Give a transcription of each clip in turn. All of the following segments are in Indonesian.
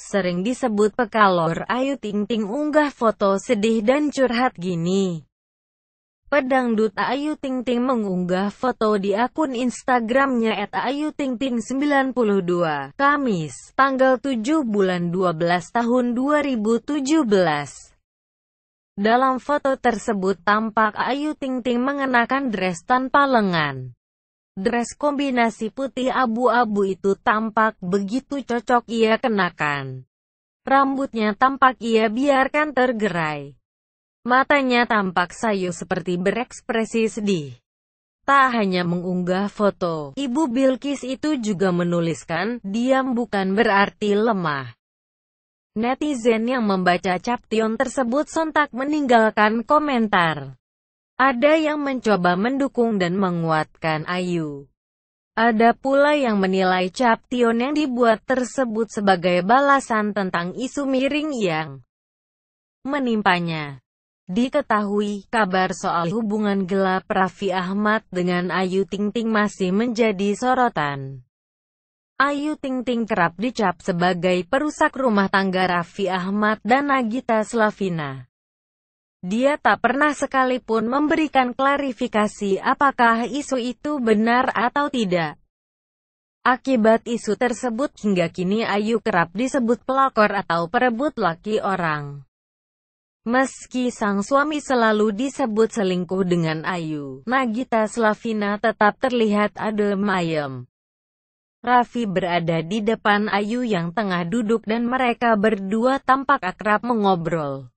Sering disebut pekalor Ayu Ting Ting unggah foto sedih dan curhat gini. Pedangdut Ayu Ting Ting mengunggah foto di akun Instagramnya @ayutingting92, Kamis, tanggal 7 bulan 12 tahun 2017. Dalam foto tersebut tampak Ayu Ting Ting mengenakan dress tanpa lengan. Dress kombinasi putih abu-abu itu tampak begitu cocok ia kenakan. Rambutnya tampak ia biarkan tergerai. Matanya tampak sayu seperti berekspresi sedih. Tak hanya mengunggah foto, Ibu Bilkis itu juga menuliskan, diam bukan berarti lemah. Netizen yang membaca caption tersebut sontak meninggalkan komentar. Ada yang mencoba mendukung dan menguatkan Ayu. Ada pula yang menilai caption yang dibuat tersebut sebagai balasan tentang isu miring yang menimpanya. Diketahui, kabar soal hubungan gelap Raffi Ahmad dengan Ayu Ting Ting masih menjadi sorotan. Ayu Ting Ting kerap dicap sebagai perusak rumah tangga Raffi Ahmad dan Nagita Slavina. Dia tak pernah sekalipun memberikan klarifikasi apakah isu itu benar atau tidak. Akibat isu tersebut hingga kini Ayu kerap disebut pelakor atau perebut laki orang. Meski sang suami selalu disebut selingkuh dengan Ayu, Nagita Slavina tetap terlihat adem ayem. Raffi berada di depan Ayu yang tengah duduk dan mereka berdua tampak akrab mengobrol.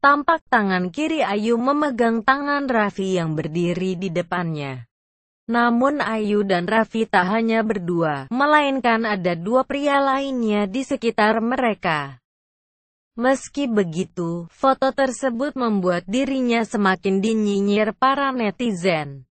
Tampak tangan kiri Ayu memegang tangan Raffi yang berdiri di depannya. Namun Ayu dan Raffi tak hanya berdua, melainkan ada dua pria lainnya di sekitar mereka. Meski begitu, foto tersebut membuat dirinya semakin dinyinyir para netizen.